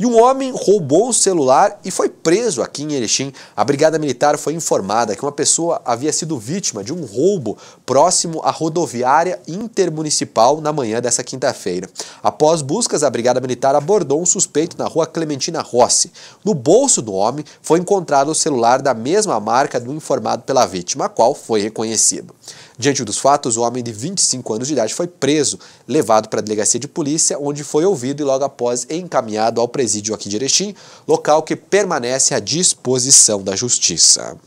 E um homem roubou um celular e foi preso aqui em Erechim. A Brigada Militar foi informada que uma pessoa havia sido vítima de um roubo próximo à rodoviária intermunicipal na manhã dessa quinta-feira. Após buscas, a Brigada Militar abordou um suspeito na rua Clementina Rossi. No bolso do homem foi encontrado o celular da mesma marca do informado pela vítima, a qual foi reconhecido. Diante dos fatos, o homem de 25 anos de idade foi preso, levado para a delegacia de polícia, onde foi ouvido e logo após encaminhado ao presídio aqui de Erechim, local que permanece à disposição da justiça.